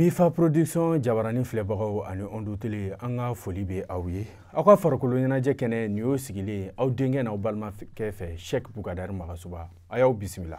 mifa production jabarani filɛbagaw ani ondo tele an ka foli be aw ye aw ka farikolo ɲɛnajɛ kɛnɛ nin y'o sigilen aw denkɛ n'aw balimakɛ fɛ shɛk bukadari magasuba a y'aw bisimila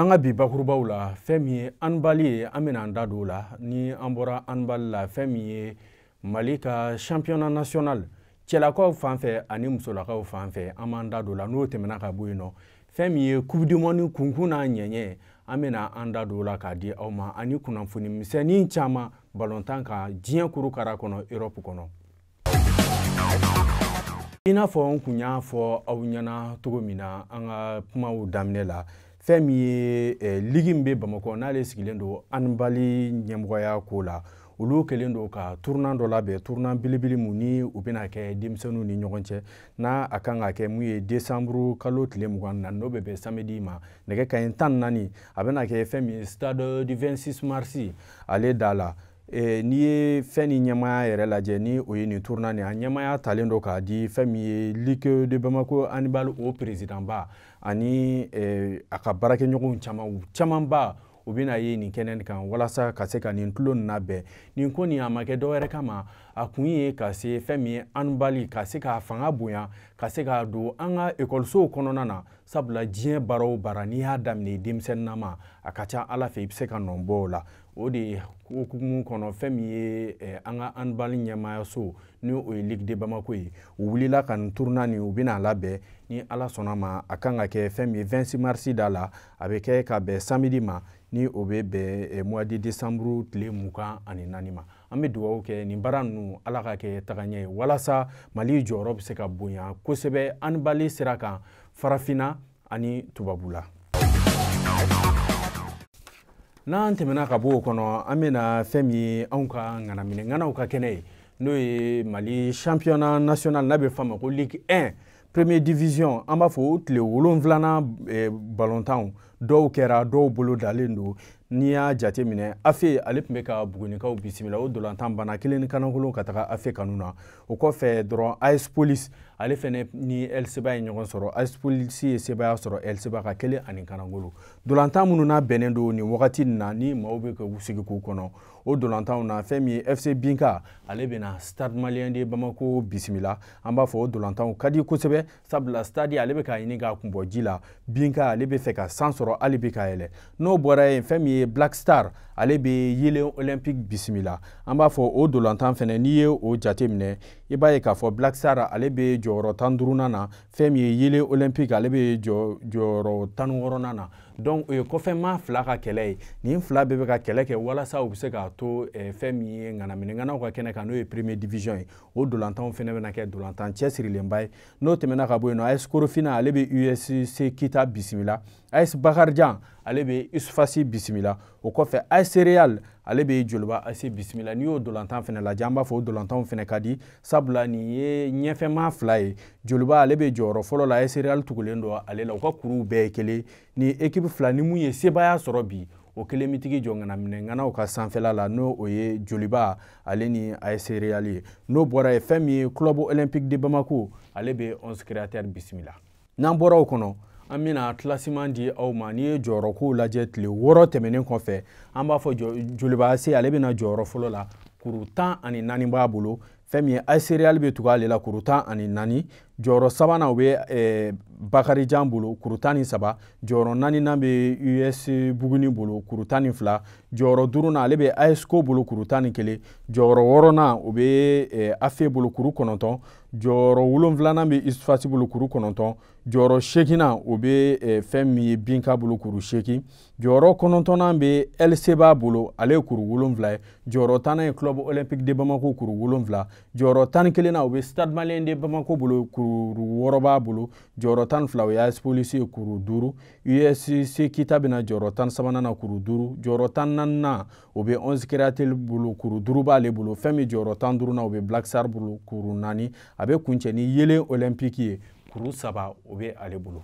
an ka bi bakurubaw la fɛn min ye anibali ye an bena an da don la ni an bɔra anibali la fɛn min ye mali ka championnat national cɛlakaw fan fɛ ani musolakaw fan fɛ an b'an da don la n'o tɛmɛna ka bo yen nɔ fɛn min ye coupe kunkun n'a ɲɛɲɛ an bena an da don la k'a di aw ma ani kunnafoni misɛnin caaman balɔntan ka diɲɛ kurukara kɔnɔ erɔpu kɔnɔ i n'a fɔ n kun y'a fɔ aw ɲɛna cogo min na an ka kumaw daminɛ la fɛn min ye eh, ligi min be bamakɔ n'ale sigilen don anibali ɲɛmɔgɔya ko la olu kɛlen do ka turunan dɔ labɛn turunan belebele mu ni u bena kɛ denmisɛnu ni ɲɔgɔn cɛ n'a a kan ka kɛ mun ye desanburu kalo tile mugan na n'o bɛ bɛn samedi ma nɛgɛ ka ɲi tan naani a bena kɛ fɛn min stade du 26 marsi ale da la Eh, n'i ye fɛn ni ɲɛmaya yɛrɛ lajɛ ni o ye nin turuna nin a ɲɛmaya talen do k'a di fɛn min ye like de bamako anibal o présidentba ani eh, a ka baarakɛɲɔgɔnw caman camanba u bɛna ye nin kɛnɛ nin kan walasa ka se ka nin tulo nin labɛn nin ko nin a ma kɛ dɔwɛrɛ kama a kun ye ka se fɛn min ye an bali ka se k'a fanga bonya ka se k'a don an ka ekɔlisow kɔnɔna na sabula diɲɛ baara o baara n'i y'a daminɛ denmisɛnnin nama a ka ca ala fɛ i bɛ se ka nɔ bɔ o la o de ye hokumu kɔnɔ fɛn min ye eh, an ka handball ɲɛmaayaso ni o ye ligue de bamako ye u wulila ka nin tournoi nin u bɛna labɛn ni ala sɔnna ma a kan ka kɛ fɛn min ye 26 mars da la a bɛ kɛ ka bɛn samedi ma ni o bɛ bɛn eh, mois de décembre tile mugan ani naani ma an bɛ dugawu kɛ nin baara ninnu ala ka kɛ tagaɲɛ ye walasa mali jɔyɔrɔ bɛ se ka bonya kosɛbɛ handball sira kan farafinna ani tubabula. n'an tɛmɛna ka bɔ o kɔnɔ an bɛna fɛn min ye anw ka ŋanaminɛ ŋanaw ka kɛnɛ ye n'o ye mali championnat national n'a bɛ f'a ma ko ligue 1 premier division an b'a fɔ o tile wolonfilanan eh, balontanw dɔw kɛra dɔw bolo dalen don n'i y'a jate minɛ afe ale tun bɛ ka bugunikaw bisimila o dolantan bana kelen ni kanakolon ka taga afe kanu na o kɔfɛ dɔrɔn as police ale fɛnɛ ni el seba ye ɲɔgɔn sɔrɔ as police ye sebaya sɔrɔ el seba ka kelen ani kanagolo dolantan minnu n'a bɛnnen don nin wagati nin na ni maaw bɛ ka sigi k'u kɔnɔ o dolantanw na fɛn min ye fc binka ale bɛna stade maliyɛn de bamako bisimila an b'a fɔ o dolantanw ka di kosɛbɛ sabula stadi ale bɛ k'a ɲini k'a kunbɔ ji la binka ale bɛ fɛ ka san sɔrɔ hali bi ka yɛlɛ n'o bɔra yen fɛn min ye black star ale bɛ yelen olympique bisimila an b'a fɔ o dolantan fɛnɛ n'i ye o jate minɛ i b'a ye k'a fɔ black star ale bɛ jɔyɔrɔ tan duurunan na fɛn min ye yelen olympique ale bɛ jɔyɔrɔ tan ni wɔɔrɔnan na donc o ye kɔfɛmaa fila ka kɛlɛ ye nin fila bɛɛ bɛ ka kɛlɛ kɛ walasa u bɛ se k'a to eh, fɛn min ye ŋanaminɛŋanaw ka kɛnɛ kan n'o ye premier division ye o dolantanw fɛnɛ bɛna kɛ dolantan cɛsirilenba ye n'o tɛmɛna ka bɔ yen nɔ a ye skorofina ale bɛ usc kita bisimila AS Bakarjan ale bɛ Isufasi bisimila o kɔfɛ AS Real ale bɛ Joliba AS bisimila n'i y'o dolantan fana lajɛ an b'a fɔ o dolantanw fana ka di sabula nin ye ɲɛfɛma fila ye Joliba ale bɛ jɔyɔrɔ fɔlɔ la AS Real tugulen don ale la u ka kuruw bɛɛ ye kelen ni équipe fila ni mun ye sebaaya sɔrɔ bi o kelen bɛ tigi jɔ ŋanaminɛŋanaw ka sanfɛla la n'o o ye joliba ale ni AS Real ye n'o bɔra ye fɛn min ye club olympique de Bamako ale bɛ 11 créateur bisimila n'an bɔra o kɔnɔ an bɛna kilasiman di e aw ma n'i ye jɔyɔrɔkow lajɛ tile wɔɔrɔ tɛmɛnen kɔfɛ an b'a fɔ joliba ase ale bɛna jɔyɔrɔ fɔlɔ la kuru tan ani naani b'a bolo fɛn min ye aseriyali bɛ tugu ale la kuru tan ani naani jɔyɔrɔ sabanan e, o bɛ eh, bakarijan bolo kuru tan ni saba jɔyɔrɔ naaninan bɛ us buguni bolo kuru tan ni fila jɔyɔrɔ duurunan ale bɛ asco bolo kuru tan ni kelen jɔyɔrɔ wɔɔrɔnan o bɛ eh, afe bolo kuru kɔnɔntɔn jɔyɔrɔ wolonfilanan bɛ isfasi bolo kuru kɔnɔntɔn jɔyɔrɔ seeginan o bɛ eh, fɛn min ye binka bolo kuru seegin jɔyɔrɔ kɔnɔntɔnnan bɛ elseba bolo ale ye kuru wolonfila ye jɔyɔrɔ tannan ye club olympique de bamako kuru wolonfila jɔyɔrɔ tan ni kelennan o bɛ stade maliyɛn de bamako bolo kuru E kuru wɔɔrɔ b'a bolo jɔyɔrɔ tan ni fila o ye as polisi ye kuru duuru usc kita bɛna jɔyɔrɔ tan sabanan na kuru duuru jɔyɔrɔ tan naaninan o bɛ onze kiratel bolo kuru duuru b'ale bolo fɛn min jɔyɔrɔ tan duurunan o bɛ black star bolo kuru naani a bɛ kuncɛ ni yelen olympique ye kuru saba o bɛ ale bolo.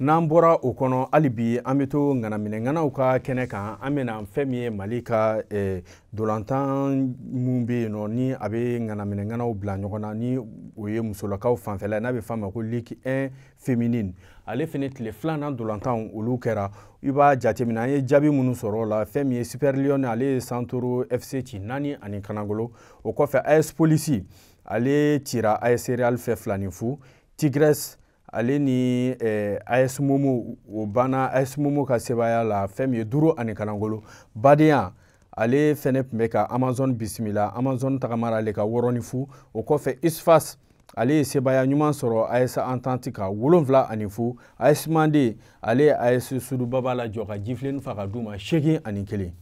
n'an bɔra o kɔnɔ hali bi an bɛ to ŋanaminɛŋanaw ka kɛnɛ kan an bɛna fɛn min ye mali ka eh, dolantan mun bɛ yen nɔ ni a bɛ ŋanaminɛŋanaw bila ɲɔgɔn na ni o ye musolakaw fanfɛla n'a bɛ f'a ma ko ligue 1 féminine ale fɛnɛ tile filanan dolantanw olu kɛra i b'a jateminɛ an ye jaabi minnu sɔrɔ o la fɛn min ye super lion ale ye santoro fc ci naani ani kanagolo o kɔfɛ as polisi ale cira as real fɛ fila ni fu tigres ale ni eh, as momo o banna as momo ka sebaaya la fɛn min ye duuru ani kanagolo badenya ale fɛnɛ tun bɛ ka amazon bisimila amazon tagamara ale ka wɔrɔni fu o kɔfɛ isfas ale ye sebaya ɲuman sɔrɔ as entente ka wolonfila ani fu as mande ale as sudubaba la jɔ ka jifilen fa ka d'u ma seegin ani kelen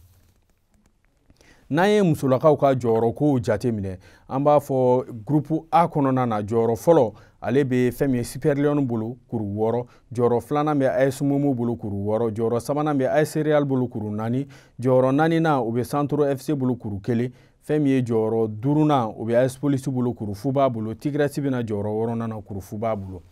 n'an ye musolakaw ka jɔyɔrɔkow jate minɛ an b'a fɔ gurupu a kɔnɔna na jɔyɔrɔ fɔlɔ ale bɛ fɛn min ye super lion bolo kuru wɔɔrɔ jɔyɔrɔ filanan bɛ as momo bolo kuru wɔɔrɔ jɔyɔrɔ sabanan bɛ as real bolo kuru naani jɔyɔrɔ naaninan o bɛ santoro fc bolo kuru kelen fɛn min ye jɔyɔrɔ duurunan o bɛ as polisi bolo kurufu b'a bolo tigrɛsi bɛna jɔyɔrɔ wɔɔrɔnan na kurufu b'a bolo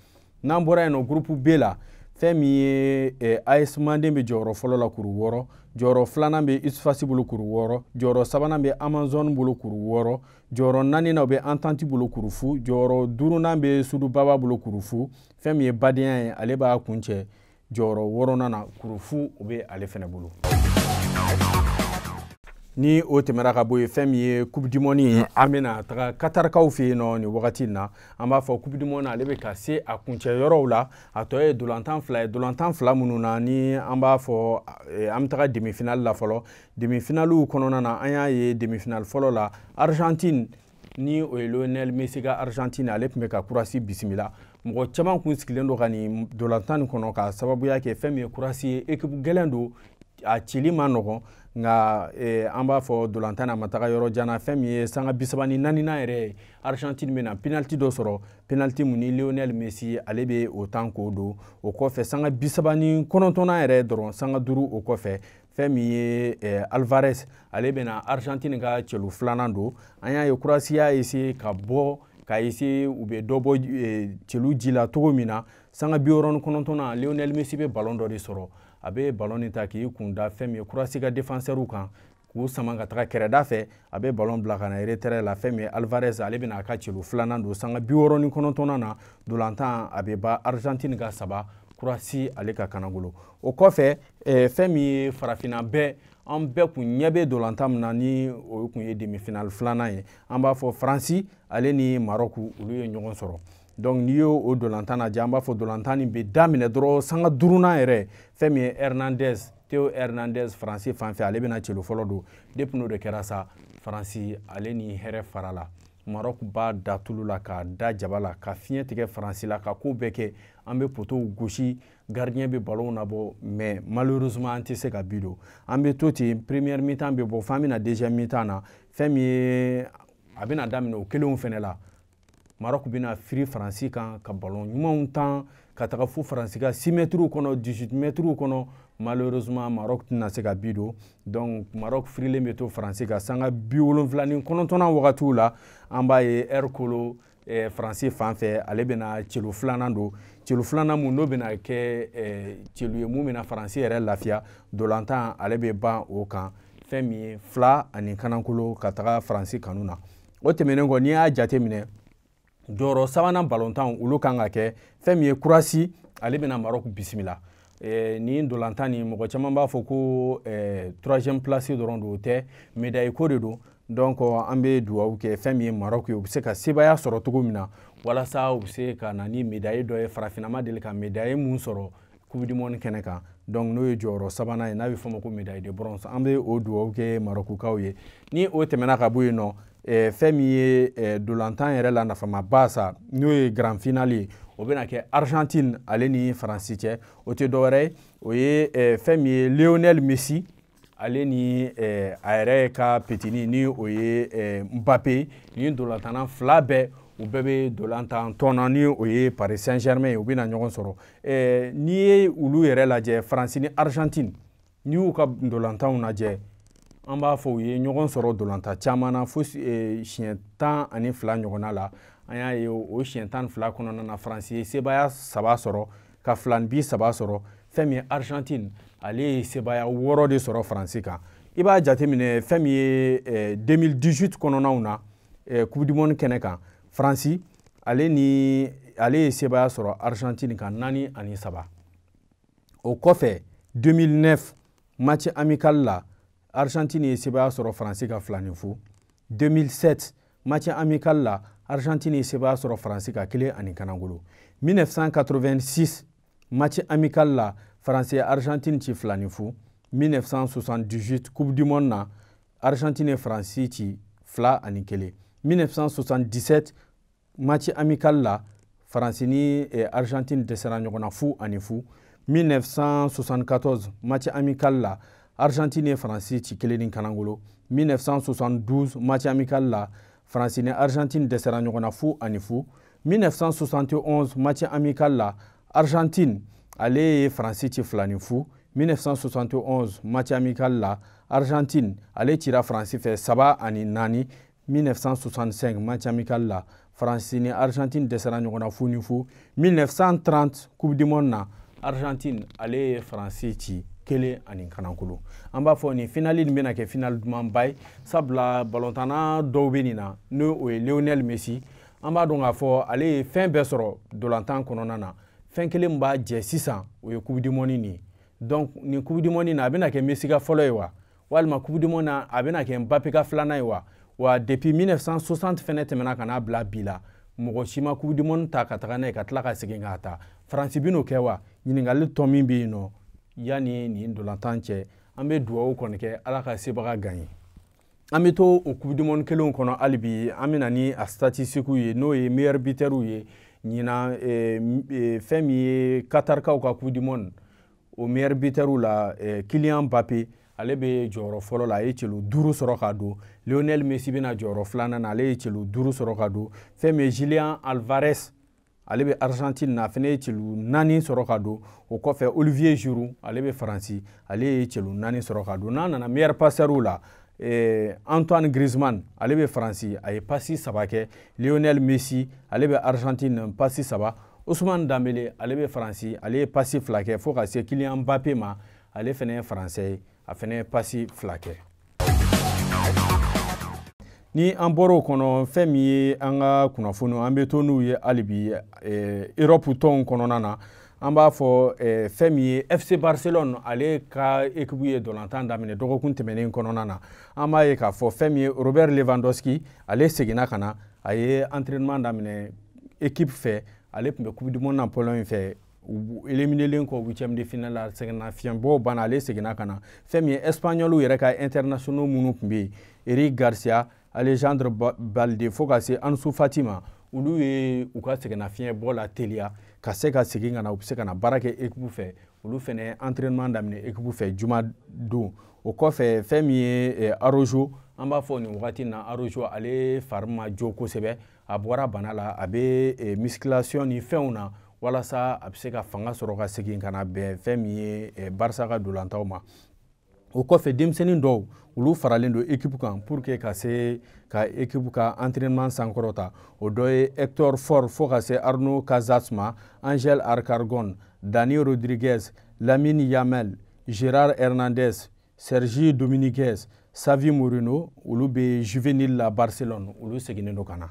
n'an bɔra yen nɔ gurupu b la fɛn min ye eh, as manden bɛ jɔyɔrɔ fɔlɔ la kuru wɔɔrɔ jɔyɔrɔ filanan bɛ isfasi bolo kuru wɔɔrɔ jɔyɔrɔ sabanan bɛ amazɔn bolo kuru wɔɔrɔ jɔyɔrɔ naaninan o bɛ antanti bolo kurufu jɔyɔrɔ duurunan bɛ sudubaba bolo kurufu fɛn min ye badenya ye ale b'a kuncɛ jɔyɔrɔ wɔɔrɔnan na kurufu o bɛ ale fɛnɛ bolo ni o tɛmɛra ka bɔ yen fɛn min ye coupe du monde ye an bɛna taga katarikaw fɛ yen nɔ nin wagati in na an b'a fɔ coupe du monde ale bɛ ka se a kuncɛ yɔrɔw la a tɔ ye dolantan fila ye dolantan fila minnu na ni an b'a fɔ e, an bɛ taga demi finale la fɔlɔ demi finaliw kɔnɔna na an y'a ye demi finale fɔlɔ la argentine ni o ye lionel messi ka argentine ale tun bɛ ka kurasi bisimila mɔgɔ caman tun sigilen don ka nin dolantan nin kɔnɔ k'a sababuya kɛ fɛn min ye kurasi ye ekipu gɛlɛn don a cili ma nɔgɔn nka eh, an b'a fɔ dolantan na ma taga yɔrɔ jana fɛn min ye sanga bisaba ni nanina yɛrɛ ye argentine bɛ na penalti dɔ sɔrɔ penalti mun ni leonel messi ale bɛ o tan k'o don o kɔfɛ sanga bisaba ni kɔnɔntɔnna yɛrɛ dɔrɔn sanga duuru o kɔfɛ fɛn min ye eh, alvarez ale bɛ na argentine ka cɛlu filanan don an y'a ye kurasiya ese ka bɔ ka ese u bɛ dɔ bɔ eh, cɛlu ji la cogo min na sanga bi wɔɔrɔ ni kɔnɔntɔnna leonel messi bɛ balon dɔ de sɔrɔ a bɛ balon nin ta k'i kun da fɛn min ye kurasi ka defensɛriw kan k'u sama ka taga kɛrɛda fɛ a bɛ balon bila ka na eretɛrɛ la fɛn min ye alvarez ale bɛna a ka celu filanan don sanga bi wɔɔrɔ ni kɔnɔntɔnnan na dolantan a bɛ ba arizantini ka saba kurasi ale ka kanagolo o kɔfɛ eh, fɛn min ye farafina bɛɛ an bɛɛ kun ɲɛ bɛ dolantan min na ni o kun ye demi final filanan ye an b'a fɔ faransi ale ni marɔku olu ye ɲɔgɔn sɔrɔ donc n'i y'o o dolantan lajɛ an b'a fɔ dolantan nin bɛ daminɛ dɔrɔn sanga duurunan yɛrɛ fɛn min ye hernandez teo hernandez faransi fanfɛ ale bɛna celo fɔlɔ don depuis n'o de kɛra sa faransi ale ni hɛrɛ fara la marɔku b'a da tulu la k'a da jaba la ka fiɲɛ tigɛ faransi la ka koo bɛɛ kɛ an be potow gosi gardiyɛn be balonw nabɔ mais malheureusement an tɛ se ka bi don an be to ten premiɛre mitan be bɔ f'an bena deziyɛme mitan na fɛn min ye a bena daminɛ o kelenw fɛnɛ la marɔku bena firi faransi kan ka balon ɲumanw tan ka taga fo faransi ka 6 mɛtiriw kɔnɔ 18 mɛtiriw kɔnɔ malheureusement marɔk tɛna se ka bi don donc marɔk firilen be to faransi ka sanga bi wolonfila ni kɔnɔntɔna wagatiw la an b'a ye ɛri kolo eh, faransi fan fɛ ale bena celu filanan don celu filanan mu n'o bena kɛ eh, celu ye mun bena faransi yɛrɛ lafiya dolantan ale be ban o kan fɛn min ye fila ani kanankolo ka taga faransi kanu na o tɛmɛnen kɔ n'i y'a jate minɛ jɔyɔrɔ sabanan balontan olu kan ka kɛ fɛn min ye kurasi ale bɛna marɔku bisimila eh, nin dolantan nin mɔgɔ caman b'a fɔ ko eh, troisième place dɔrɔn don o tɛ médaille ko de don donc an bɛ dugawu kɛ fɛn min ye marɔku ye u bɛ se ka sebaaya sɔrɔ cogo min na walasa u bɛ se ka na ni médaille dɔ ye farafinna ma deli ka médaille mun sɔrɔ coupe du monde kɛnɛ kan donc n'o ye jɔyɔrɔ sabanan ye n'a bɛ fɔ o ma ko médaille de bronze an bɛ o dugawu kɛ marɔkukaw ye ni o tɛmɛna ka bɔ yen nɔ eh, fɛn min ye eh, dolantan yɛrɛ la nafamaba sa n'o ye grand final ye o bɛna kɛ argentine ale ni faransi cɛ o tɛ dɔwɛrɛ ye o ye eh, fɛn min ye leonel messi ale ni eh, a yɛrɛ ka petini ni o ye eh, mbappe ni dolantana fila bɛɛ u bɛɛ bɛ dolantan tɔnna ni o ye paris saint germain ye u bɛna ɲɔgɔn sɔrɔ eh, n'i ye olu yɛrɛ lajɛ faransi ni argentine n'i y'u ka dolantanw lajɛ an b'a fɔ u ye ɲɔgɔn sɔrɔ dolanta caman na fo siɲɛ tan ani fila ɲɔgɔnna la an y'a ye o siɲɛ tan ni fila kɔnɔna na faransi ye sebaya saba sɔrɔ ka filanibi saba sɔrɔ fɛn min ye arizantine ale ye sebaya wɔɔrɔ de sɔrɔ faransi kan i b'a jateminɛ fɛn min ye 2018 kɔnɔnaw na coupe du monde kɛnɛ kan faransi ale ni ale ye sebaya sɔrɔ arizantine kan naani ani saba o kɔfɛ 2009 match amical la argentine ye sebaaya sɔrɔ faransi ka filani fu 2007 match amical la argentine ye sebaaya sɔrɔ faransi ka kelen ani kanagolo 1986 match amical la faransi ye argentine ci filani fu 1978 coupe du monde na argentine ye faransi ci fila ani kelen 1977 match amical la faransi ni eh, argentine dɛsɛra ɲɔgɔn na fu ani fu 1974 match amical la argentine et Francis ci 1972 match amical la France argentine dɛsɛra ɲɔgɔn fu ani 1971 match amical la argentine allez France faransi ci 1971 match amical la argentine ale tira France saba ani 1965 match amical la France argentine dɛsɛra ɲɔgɔn fu 1930 coupe du monde argentine allez France kelen ani kanakolo an b'a fɔ nin finali nin bɛna kɛ finali dumanba ye sabula balontanna dɔw bɛ nin na ni o ye leonel messi an b'a dɔn k'a fɔ ale ye fɛn bɛɛ sɔrɔ dolantan kɔnɔna na fɛn kelen min b'a jɛ sisan o ye kubudimɔni nin ye donc nin kubudimɔni na a bɛna kɛ messi ka fɔlɔ ye wa walima kubudimɔni na a bɛna kɛ mbappe ka filanan ye wa wa depuis 1960 fɛnɛ tɛmɛna ka n'a bila bi la mɔgɔ si ma kubudimɔni ta ka taga n'a ye ka tila ka segin k'a ta faransi bin'o kɛ wa ɲininkali tɔ min bɛ yen nɔ yanni nin dolantan cɛ an bɛ dugawu kɔni kɛ ala ka sebaga gan an bɛ to o kubudimɔni kelenw kɔnɔ hali bi an bɛ na ni a statisikiw ye n'o ye meilleur bitɛriw ye ɲinan e, e, fɛn min ye katarikaw ka kubudimɔni o meilleur bitɛriw la eh, kiliyan bape ale bɛ jɔyɔrɔ fɔlɔ la a ye celo duuru sɔrɔ ka don leonel messi bɛna jɔyɔrɔ filanan na ale ye celo duuru sɔrɔ ka don fɛn min ye julian alvarez ale bɛ a na fɛnɛ ye celu naani sɔrɔ ka olivier juru ale bɛ faransi ale ye celu naani sɔrɔ n'a nana meilleur la eh, antoine griezmann ale bɛ faransi a ye pasi lionel messi ale bɛ arizantine pasi saba ousmane Dembélé. ale bɛ faransi ale ye pasi fila kɛ fɔɔ ka se bape ma ale fɛnɛ ye a fɛnɛ ye pasi ni an bɔr'o kɔnɔ fɛn min ye an ka kunnafoniw an bɛ to n'u ye halibi erɔpu eh, tɔnw kɔnɔna na an b'a fɔ eh, fɛn min ye fc barcelone ale ka ekipu ye dolantan daminɛ dɔgɔkun tɛmɛnen kɔnɔna na an b'a ye k'a fɔ fɛn min ye robert lewandowski ale seginna ka na a ye entraînement daminɛ ekipu fɛ ale tun bɛ coupe du monde na pologne fɛ éliminelen kɔ huitième de finale la sɛgɛnna fiɲɛbɔ banna ale seginna ka na fɛn min ye espagnol yɛrɛ ka internationaux minnu tun bɛ yen eric garcia alexandre balde fɔɔ ka se ansu fatima olu ye u ka sɛgɛnnafiɲɛ bɔ la teliya ka se ka segin ka na u be se ka na baara kɛ ekipu fɛ olu fɛnɛ entraînement daminɛ ekipu fɛ juma don o kɔfɛ fɛn min ye arojo an b'a fɔ nin wagati na arojo ale fari ma jo kosɛbɛ a bɔra bana la a bɛ musculation ni fɛnw na walasa a bɛ se ka fanga sɔrɔ ka segin ka na bɛn fɛn min ye barisa ka dolantaw ma o kɔfɛ denmisɛnnin dɔw olu faralen don ekipu kan pour que ka se ka ekipu ka entraînement sankɔrɔta o dɔ ye hector fort fɔɔ ka se arno kazas ma angel arcargon dani rodriguez lamine yamel gérard hernandez sergi dominiguez savi morino olu be juvenil la barcelone olu seginen do ka na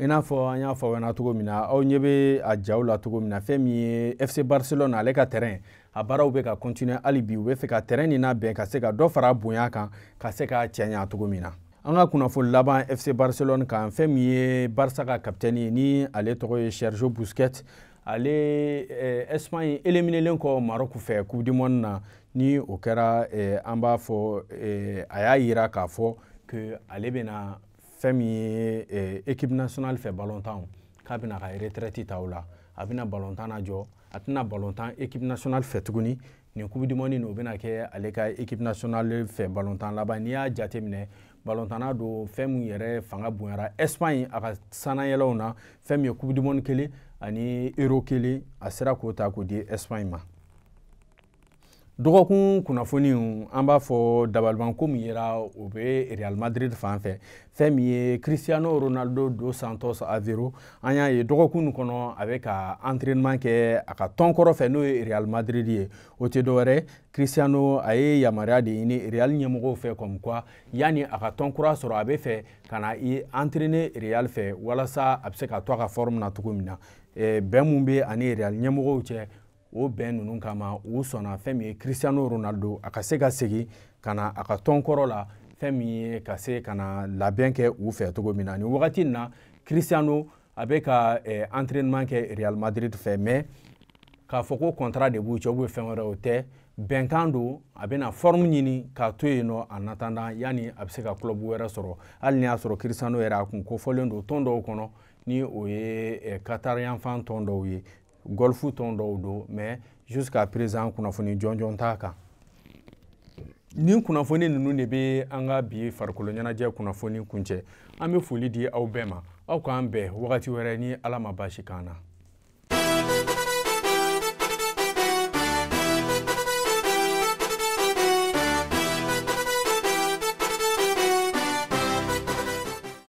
i n'a fɔ an y'a fɔ aw ɲɛna cogo min na aw ɲɛ bɛ a jaw la cogo min na fɛn min ye fc barcelone ale ka terrain a baaraw bɛ ka kɔntiniye hali bi u bɛ fɛ ka tɛrɛn nin labɛn ka se ka dɔ fara bonya kan ka se k'a cɛ ɲa cogo min na an ka kunnafoni laban fc barcelone kan fɛn min ye barisa ka kapitɛni ni ale tɔgɔ ye sergio busquet ale eh, espagne éliminelen kɔ marok fɛ coupe du monde na ni o kɛra eh, an b'a fɔ eh, a y'a yira k'a fɔ que ale bɛna fɛn min ye eh, équipe nationale fɛ balontanw k'a bɛna ka retraite ta o la a bɛna balontan na jɔ a tɛna balontan équipe nationale fɛ tuguni nin coupe du monde nin o bɛna kɛ ale ka équipe nationale fɛ balontan laban n'i y'a jate minɛ balontanna don fɛn min yɛrɛ fanga bonyara espagne a ka sanayɛlɛw na fɛn min ye coupe du monde kelen ani euro kelen a sera k'o ta k'o di espagne ma dɔgɔkun kunnafoniw an b'a fɔ dabalibanko min yɛra o bɛ real madrid fan fɛ fɛn min ye cristiano ronaldo dos santos avero an y'a ye dɔgɔkun nin kɔnɔ a bɛ ka entraînement kɛ a ka tɔn kɔrɔ fɛ n'o ye real madrid ye o tɛ dɔwɛrɛ cristiano a ye yamaruya de ɲini real ɲɛmɔgɔw fɛ comme quoi yanni a ka tɔn kura sɔrɔ a bɛ fɛ ka na i entraîner real fɛ walasa a bɛ se ka to a ka forme na cogo min na bɛn mun bɛ ani real ɲɛmɔgɔw cɛ o bɛn ninnu kama u sɔnna fɛn min ye cristiano ronaldo a ka se ka segin ka na a ka tɔn kɔrɔ la fɛn min ye ka se ka na labɛn kɛ u fɛ cogo min na nin wagati na cristiano a bɛ ka eh, entraînement kɛ real madrid fɛ mais k'a fɔ ko contrat de b'u cɛ ou bien fɛn wɛrɛ o tɛ bɛnkan don a bɛna forme ɲini k'a to yen nɔ en attendant yanni a bɛ se ka club wɛrɛ sɔrɔ hali ni y'a sɔrɔ cristiano yɛrɛ a kun kofɔlen don tɔn dɔw kɔnɔ ni o ye eh, qatar yanfan tɔn dɔw ye golfu tɔn dɔw do mɛ jusqu'à présent kunnafoni jɔnjɔn t'a kan ni kunnafoni ninnu de bɛ an ka bi farikolo ɲɛnajɛ kunnafoni kuncɛ an bɛ foli di aw bɛɛ ma aw k'an bɛn wagati wɛrɛ ni ala ma baasi k'an na